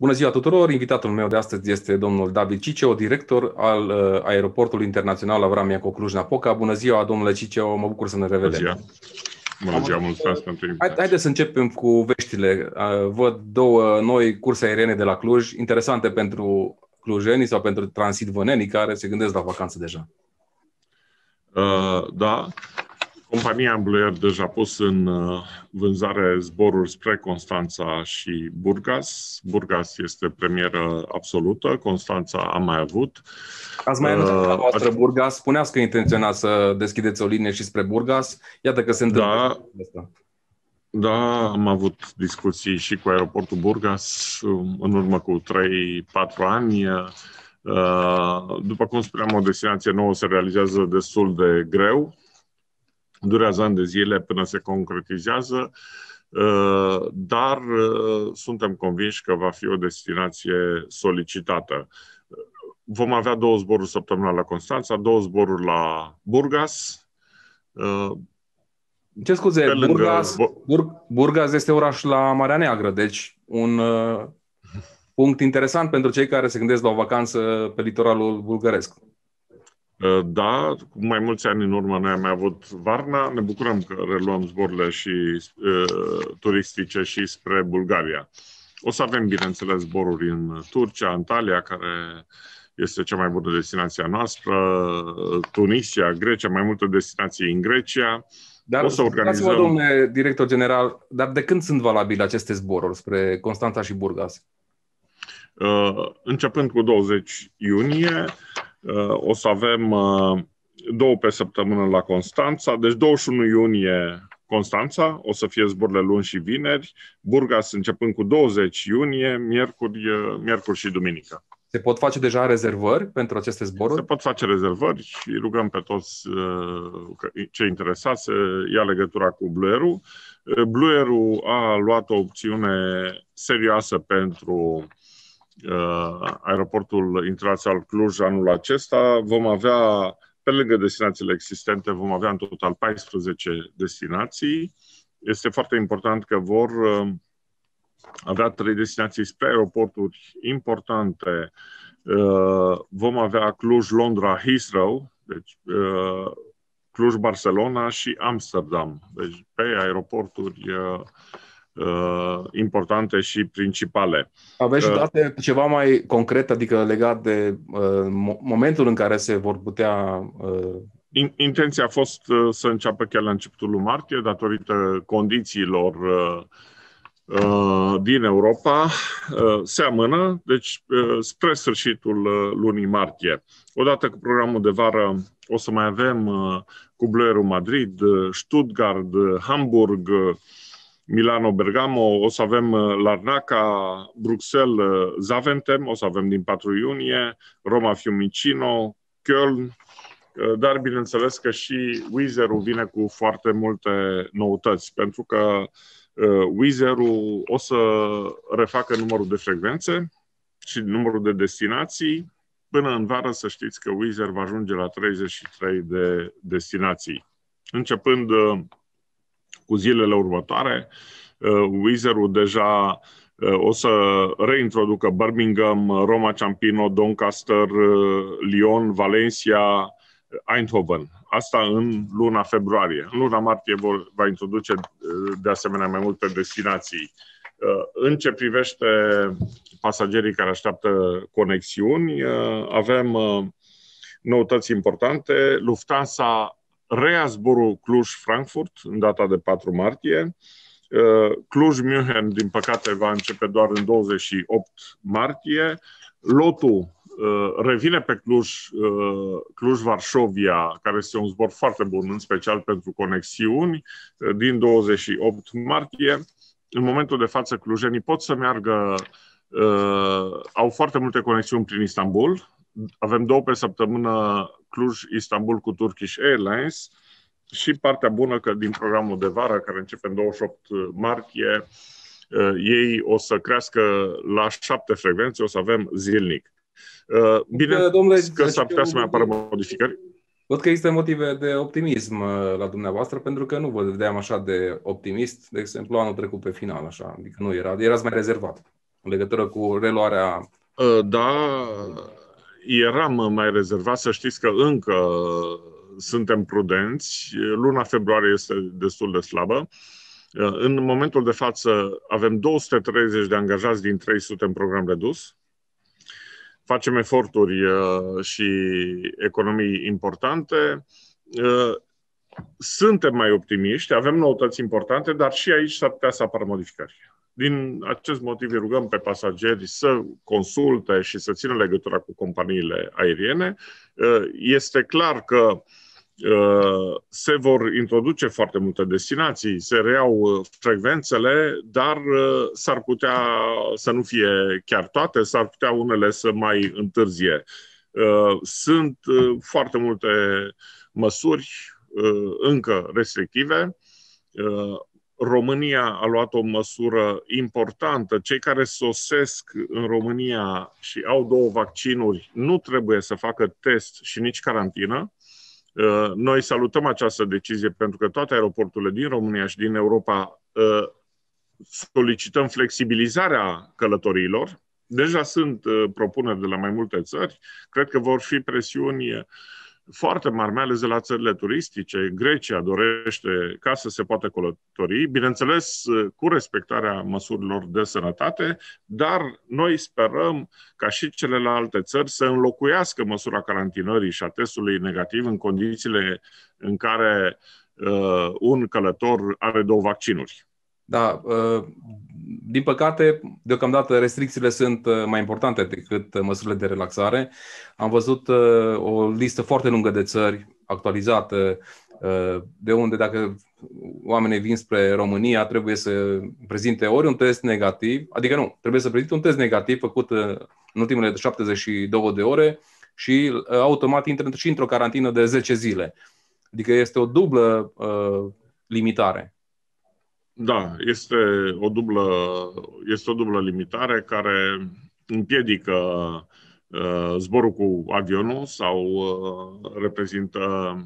Bună ziua tuturor! Invitatul meu de astăzi este domnul David Ciceo, director al uh, Aeroportului Internațional Avramia cocluj Cluj-Napoca. Bună ziua, domnule Ciceo, mă bucur să ne revedem. Bună ziua! Bună ziua, mulțumesc pentru invitație. Haideți să începem cu veștile. Văd două noi curse aeriene de la Cluj, interesante pentru clujenii sau pentru transilvanenii care se gândesc la vacanță deja. Uh, da, Compania Blue deja pus în uh, vânzare zboruri spre Constanța și Burgas. Burgas este premieră absolută, Constanța a mai avut. Ați mai uh, anunțat uh, voastră aș... Burgas, spuneați că intenționați să deschideți o linie și spre Burgas. Iată că se întâmplă da, asta. Da, am avut discuții și cu aeroportul Burgas um, în urmă cu 3-4 ani. Uh, după cum spuneam, o destinație nouă se realizează destul de greu durează ani de zile până se concretizează, uh, dar uh, suntem convinși că va fi o destinație solicitată. Vom avea două zboruri săptămânal la Constanța, două zboruri la Burgas. Uh, Ce scuze, lângă... Burgas, Bur- Burgas este oraș la Marea Neagră, deci un punct interesant pentru cei care se gândesc la o vacanță pe litoralul bulgăresc. Ă, da, cu mai mulți ani în urmă noi am avut Varna. Ne bucurăm că reluăm zborurile și ă, turistice și spre Bulgaria. O să avem, bineînțeles, zboruri în Turcia, Antalya, care este cea mai bună destinație a noastră, Tunisia, Grecia, mai multe destinații în Grecia. Dar, o să organizăm... domnule director general, dar de când sunt valabile aceste zboruri spre Constanța și Burgas? Uh, începând cu 20 iunie, Uh, o să avem uh, două pe săptămână la Constanța, deci 21 iunie Constanța, o să fie zborurile luni și vineri, Burgas începând cu 20 iunie, miercuri, uh, miercuri și duminică. Se pot face deja rezervări pentru aceste zboruri? Se pot face rezervări și rugăm pe toți cei interesați să ia legătura cu Blue air a luat o opțiune serioasă pentru Uh, aeroportul internațional Cluj anul acesta, vom avea, pe lângă destinațiile existente, vom avea în total 14 destinații. Este foarte important că vor uh, avea trei destinații spre aeroporturi importante. Uh, vom avea Cluj, Londra, Heathrow, deci Cluj, Barcelona și Amsterdam. Deci pe aeroporturi uh, Uh, importante și principale. Aveți uh, date ceva mai concret, adică legat de uh, momentul în care se vor putea Intenția a fost să înceapă chiar la începutul lui martie, datorită condițiilor din Europa. Se amână, deci spre sfârșitul lunii martie. Odată cu programul de vară o să mai avem cu Bluerul Madrid, Stuttgart, Hamburg, Milano-Bergamo, o să avem uh, Larnaca, Bruxelles, uh, Zaventem, o să avem din 4 iunie, Roma-Fiumicino, Köln, uh, dar bineînțeles că și Wizerul vine cu foarte multe noutăți, pentru că Wizerul o să refacă numărul de frecvențe și numărul de destinații. Până în vară să știți că Wizer va ajunge la 33 de destinații. Începând cu zilele următoare. Uh, Wizerul deja uh, o să reintroducă Birmingham, Roma Ciampino, Doncaster, uh, Lyon, Valencia, Eindhoven. Asta în luna februarie. În luna martie vor, va introduce de asemenea mai multe destinații. În ce privește pasagerii care așteaptă conexiuni, avem noutăți importante. Lufthansa reia zborul Cluj-Frankfurt în data de 4 martie. Uh, Cluj-München, din păcate, va începe doar în 28 martie. Lotul uh, revine pe Cluj, uh, Cluj-Varșovia, care este un zbor foarte bun, în special pentru conexiuni, din 28 martie. În momentul de față, clujenii pot să meargă, au foarte multe conexiuni prin Istanbul. Avem două pe săptămână Cluj-Istanbul cu Turkish Airlines și partea bună că din programul de vară, care începe în 28 uh, martie, uh, ei o să crească la șapte frecvențe, o să avem zilnic. Uh, bine, Domnule, că deci s-ar putea să mai apară modificări. Văd că există motive de optimism la dumneavoastră, pentru că nu vă vedeam așa de optimist, de exemplu, anul trecut pe final, așa, adică nu era, erați mai rezervat în legătură cu reluarea. Da, eram mai rezervat, să știți că încă suntem prudenți. Luna februarie este destul de slabă. În momentul de față avem 230 de angajați din 300 în program redus. Facem eforturi uh, și economii importante. Uh, suntem mai optimiști, avem noutăți importante, dar și aici s-ar putea să apară modificări. Din acest motiv îi rugăm pe pasageri să consulte și să țină legătura cu companiile aeriene. Uh, este clar că uh, se vor introduce foarte multe destinații, se reiau uh, frecvențele, dar s-ar putea să nu fie chiar toate, s-ar putea unele să mai întârzie. Sunt foarte multe măsuri încă restrictive. România a luat o măsură importantă. Cei care sosesc în România și au două vaccinuri nu trebuie să facă test și nici carantină. Uh, noi salutăm această decizie pentru că toate aeroporturile din România și din Europa uh, solicităm flexibilizarea călătoriilor. Deja sunt uh, propuneri de la mai multe țări. Cred că vor fi presiuni foarte mari, mai ales de la țările turistice. Grecia dorește ca să se poată călători, bineînțeles cu respectarea măsurilor de sănătate, dar noi sperăm ca și celelalte țări să înlocuiască măsura carantinării și a testului negativ în condițiile în care uh, un călător are două vaccinuri. Da, uh, din păcate, deocamdată restricțiile sunt uh, mai importante decât uh, măsurile de relaxare. Am văzut o listă foarte lungă de țări actualizată, de unde dacă oamenii vin spre România trebuie să prezinte ori un test negativ, adică nu, trebuie să prezinte un test negativ făcut în ultimele 72 de ore și automat intră și într-o carantină de 10 zile. Adică este o dublă limitare. Da, este o dublă, este o dublă limitare care împiedică uh, zborul cu avionul sau uh, reprezintă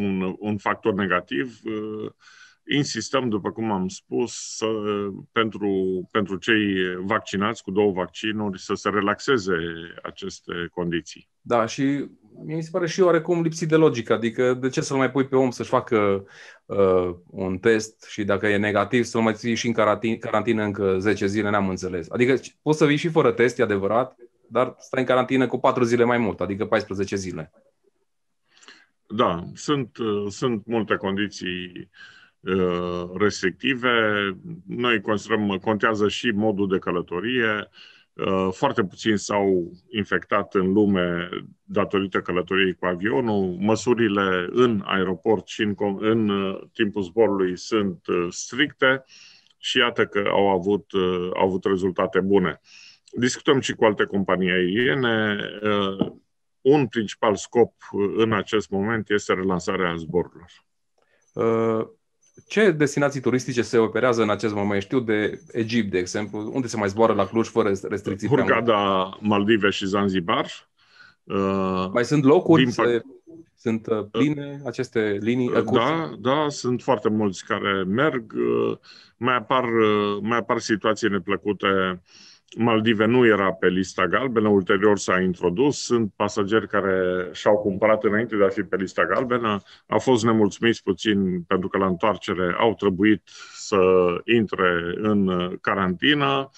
un, un factor negativ. Uh, insistăm, după cum am spus, uh, pentru, pentru cei vaccinați cu două vaccinuri să se relaxeze aceste condiții. Da, și mi se pare și oarecum lipsit de logică. Adică de ce să-l mai pui pe om să-și facă uh, un test și dacă e negativ să-l mai ții și în carantină, carantină încă 10 zile, n-am înțeles. Adică poți să vii și fără test, e adevărat, dar stai în carantină cu 4 zile mai mult, adică 14 zile. Da, sunt, uh, sunt multe condiții uh, restrictive. Noi considerăm, contează și modul de călătorie, uh, Uh, foarte puțini s-au infectat în lume datorită călătoriei cu avionul. Măsurile în aeroport și în, în uh, timpul zborului sunt uh, stricte și iată că au avut, au avut rezultate bune. Discutăm și cu alte companii aeriene. Un principal scop în acest moment este relansarea zborurilor. Uh ce destinații turistice se operează în acest moment? Știu de Egipt, de exemplu. Unde se mai zboară la Cluj fără restricții? Hurgada, Maldive și Zanzibar. Uh, mai sunt locuri? Din... Se... Sunt uh, pline aceste linii? Uh, Curse? Da, da, sunt foarte mulți care merg. Mai apar, mai apar situații neplăcute Maldive nu era pe lista galbenă, ulterior s-a introdus. Sunt pasageri care și-au cumpărat înainte de a fi pe lista galbenă. Au fost nemulțumiți puțin pentru că la întoarcere au trebuit să intre în carantină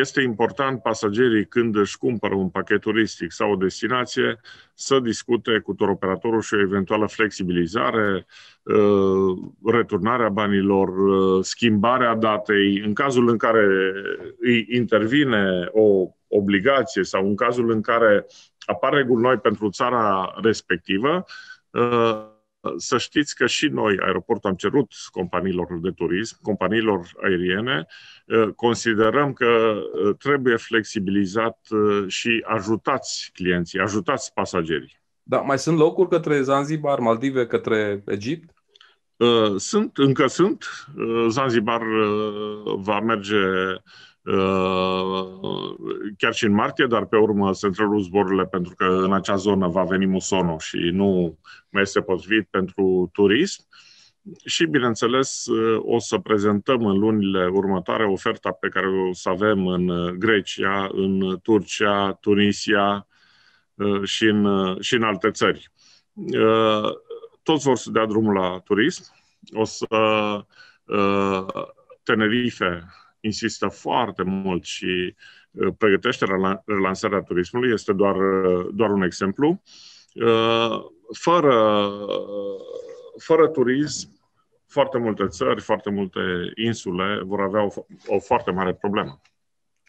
este important pasagerii când își cumpără un pachet turistic sau o destinație să discute cu tur operatorul și o eventuală flexibilizare, uh, returnarea banilor, uh, schimbarea datei, în cazul în care îi intervine o obligație sau în cazul în care apar reguli noi pentru țara respectivă, uh, să știți că și noi, aeroportul, am cerut companiilor de turism, companiilor aeriene, uh, considerăm că uh, trebuie flexibilizat uh, și ajutați clienții, ajutați pasagerii. Da, mai sunt locuri către Zanzibar, Maldive, către Egipt? Sunt, încă sunt. Zanzibar va merge Uh, chiar și în martie, dar pe urmă se întrerup zborurile pentru că în acea zonă va veni musonul și nu mai este potrivit pentru turism. Și, bineînțeles, uh, o să prezentăm în lunile următoare oferta pe care o să avem în Grecia, în Turcia, Tunisia uh, și în, și în alte țări. Toți vor să dea drumul la turism. O să Tenerife insistă foarte mult și uh, pregătește relansarea turismului, este doar, uh, doar un exemplu. Uh, fără, fără turism, foarte multe țări, foarte multe insule vor avea o, o foarte mare problemă.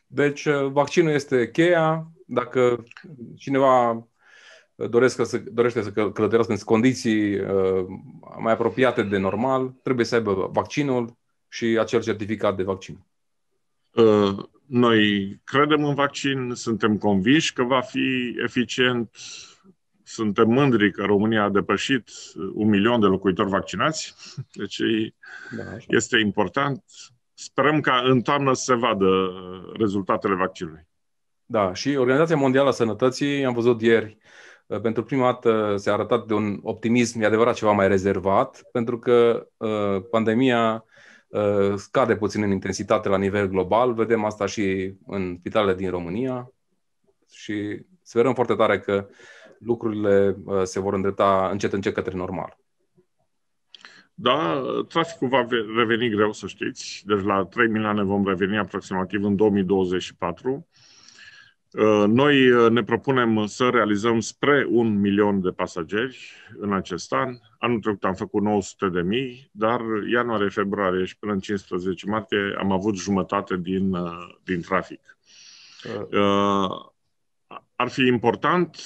Deci, vaccinul este cheia. Dacă cineva să, dorește să călătorească în condiții mai apropiate de normal, trebuie să aibă vaccinul și acel certificat de vaccin. Ă, noi credem în vaccin, suntem convinși că va fi eficient, suntem mândri că România a depășit un milion de locuitori vaccinați, deci da, este important. Sperăm ca în toamnă să se vadă rezultatele vaccinului. Da, și Organizația Mondială a Sănătății, am văzut ieri, ă, pentru prima dată se a arătat de un optimism, e adevărat, ceva mai rezervat, pentru că ă, pandemia Eh, scade puțin în intensitate la nivel global. Vedem asta și în spitalele din România și sperăm foarte tare că lucrurile eh, se vor îndrepta încet încet către normal. Da, traficul va reveni greu, să știți. Deci la 3 milioane vom reveni aproximativ în 2024. Uh, noi uh, ne propunem să realizăm spre un milion de pasageri în acest an. Anul trecut am făcut 900 de mii, dar ianuarie, februarie și până în 15 martie am avut jumătate din, uh, din trafic. Uh. Ar fi important,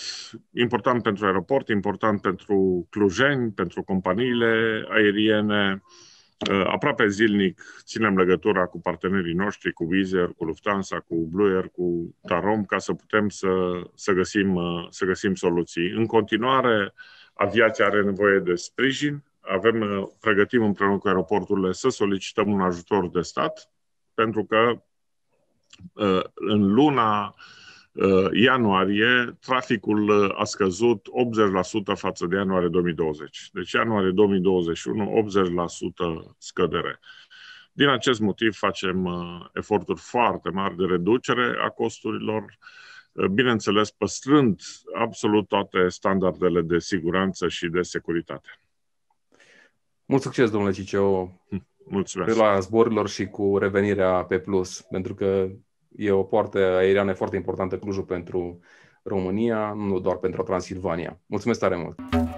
important pentru aeroport, important pentru clujeni, pentru companiile aeriene, uh, Eh, aproape zilnic ținem legătura cu partenerii noștri, cu Vizer, cu Lufthansa, cu Blue Air, cu Tarom, ca să putem să, să, găsim, eh, să găsim soluții. În continuare, aviația are nevoie de sprijin. Avem, eh, pregătim împreună cu aeroporturile să solicităm un ajutor de stat, pentru că în luna Uh, ianuarie, traficul uh, a scăzut 80% față de ianuarie 2020. Deci ianuarie 2021, 80% scădere. Din acest motiv facem uh, eforturi foarte mari de reducere a costurilor, bineînțeles păstrând absolut toate standardele de siguranță și de securitate. Mult succes, domnule Ciceo! Mulțumesc! Pe la zborilor și cu revenirea pe plus, pentru că e o poartă aeriană foarte importantă Clujul pentru România, nu doar pentru Transilvania. Mulțumesc tare mult!